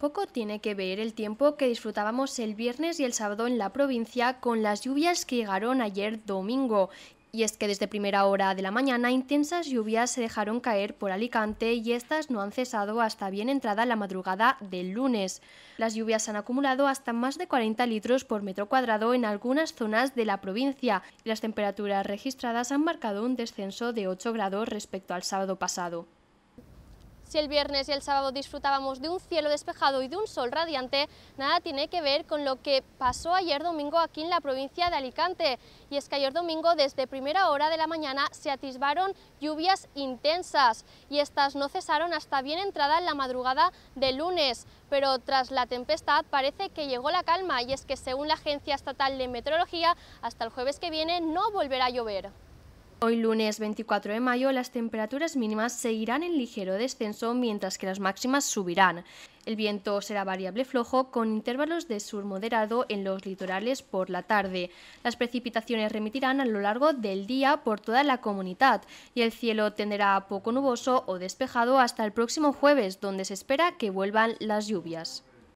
Poco tiene que ver el tiempo que disfrutábamos el viernes y el sábado en la provincia con las lluvias que llegaron ayer domingo. Y es que desde primera hora de la mañana intensas lluvias se dejaron caer por Alicante y estas no han cesado hasta bien entrada la madrugada del lunes. Las lluvias han acumulado hasta más de 40 litros por metro cuadrado en algunas zonas de la provincia y las temperaturas registradas han marcado un descenso de 8 grados respecto al sábado pasado. Si el viernes y el sábado disfrutábamos de un cielo despejado y de un sol radiante, nada tiene que ver con lo que pasó ayer domingo aquí en la provincia de Alicante. Y es que ayer domingo, desde primera hora de la mañana, se atisbaron lluvias intensas y estas no cesaron hasta bien entrada en la madrugada de lunes. Pero tras la tempestad parece que llegó la calma y es que según la Agencia Estatal de Meteorología, hasta el jueves que viene no volverá a llover. Hoy lunes 24 de mayo las temperaturas mínimas seguirán en ligero descenso mientras que las máximas subirán. El viento será variable flojo con intervalos de sur moderado en los litorales por la tarde. Las precipitaciones remitirán a lo largo del día por toda la comunidad y el cielo tendrá poco nuboso o despejado hasta el próximo jueves donde se espera que vuelvan las lluvias.